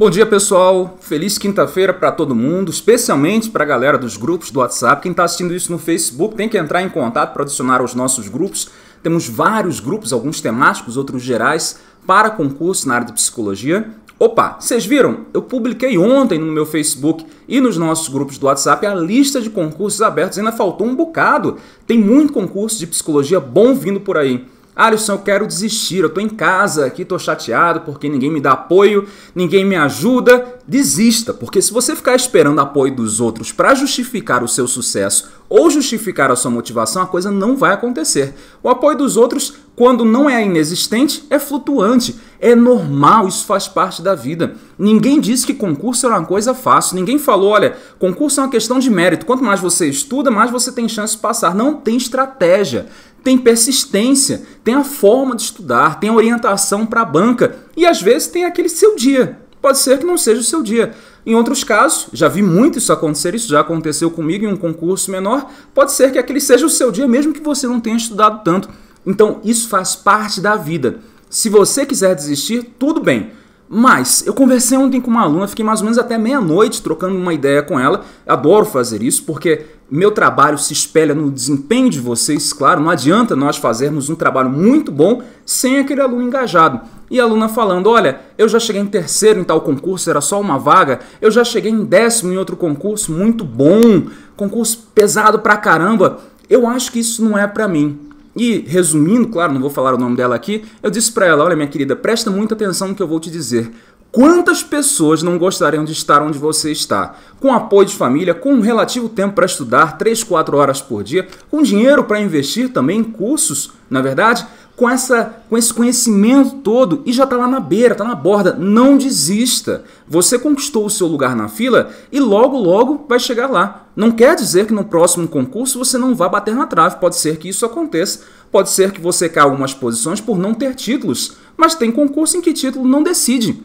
Bom dia, pessoal. Feliz quinta-feira para todo mundo, especialmente para a galera dos grupos do WhatsApp. Quem está assistindo isso no Facebook tem que entrar em contato para adicionar aos nossos grupos. Temos vários grupos, alguns temáticos, outros gerais, para concurso na área de psicologia. Opa, vocês viram? Eu publiquei ontem no meu Facebook e nos nossos grupos do WhatsApp a lista de concursos abertos. Ainda faltou um bocado. Tem muito concurso de psicologia bom vindo por aí. Alisson, ah, eu quero desistir, eu tô em casa aqui, tô chateado porque ninguém me dá apoio, ninguém me ajuda. Desista, porque se você ficar esperando apoio dos outros para justificar o seu sucesso ou justificar a sua motivação, a coisa não vai acontecer. O apoio dos outros, quando não é inexistente, é flutuante. É normal, isso faz parte da vida. Ninguém disse que concurso era uma coisa fácil. Ninguém falou, olha, concurso é uma questão de mérito. Quanto mais você estuda, mais você tem chance de passar. Não tem estratégia tem persistência, tem a forma de estudar, tem orientação para a banca e às vezes tem aquele seu dia. Pode ser que não seja o seu dia, em outros casos, já vi muito isso acontecer, isso já aconteceu comigo em um concurso menor, pode ser que aquele seja o seu dia mesmo que você não tenha estudado tanto. Então, isso faz parte da vida. Se você quiser desistir, tudo bem. Mas eu conversei ontem com uma aluna, fiquei mais ou menos até meia-noite trocando uma ideia com ela. Adoro fazer isso porque meu trabalho se espelha no desempenho de vocês, claro. Não adianta nós fazermos um trabalho muito bom sem aquele aluno engajado e a aluna falando: Olha, eu já cheguei em terceiro em tal concurso, era só uma vaga, eu já cheguei em décimo em outro concurso, muito bom, concurso pesado pra caramba, eu acho que isso não é pra mim. E resumindo, claro, não vou falar o nome dela aqui, eu disse pra ela: Olha, minha querida, presta muita atenção no que eu vou te dizer. Quantas pessoas não gostariam de estar onde você está? Com apoio de família, com um relativo tempo para estudar, 3, 4 horas por dia, com dinheiro para investir também em cursos, na é verdade? com, essa, com esse conhecimento todo e já está lá na beira, está na borda. Não desista. Você conquistou o seu lugar na fila e logo, logo vai chegar lá. Não quer dizer que no próximo concurso você não vá bater na trave. Pode ser que isso aconteça. Pode ser que você caia algumas posições por não ter títulos. Mas tem concurso em que título não decide.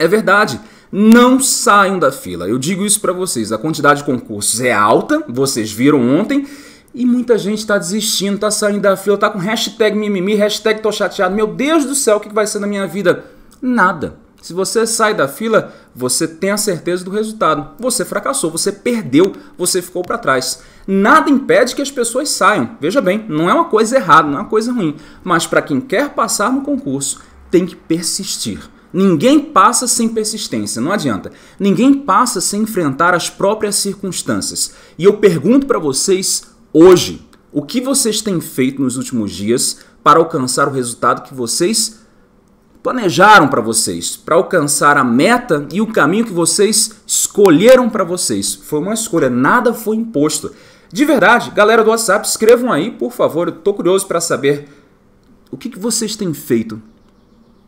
É verdade. Não saiam da fila. Eu digo isso para vocês. A quantidade de concursos é alta, vocês viram ontem, e muita gente está desistindo, está saindo da fila, está com hashtag mimimi, hashtag tô chateado. Meu Deus do céu, o que vai ser na minha vida? Nada. Se você sai da fila, você tem a certeza do resultado. Você fracassou, você perdeu, você ficou para trás. Nada impede que as pessoas saiam. Veja bem, não é uma coisa errada, não é uma coisa ruim. Mas para quem quer passar no concurso, tem que persistir. Ninguém passa sem persistência, não adianta. Ninguém passa sem enfrentar as próprias circunstâncias. E eu pergunto para vocês Hoje, o que vocês têm feito nos últimos dias para alcançar o resultado que vocês planejaram para vocês, para alcançar a meta e o caminho que vocês escolheram para vocês? Foi uma escolha, nada foi imposto. De verdade, galera do WhatsApp, escrevam aí, por favor, eu tô curioso para saber o que, que vocês têm feito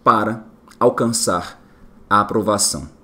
para alcançar a aprovação.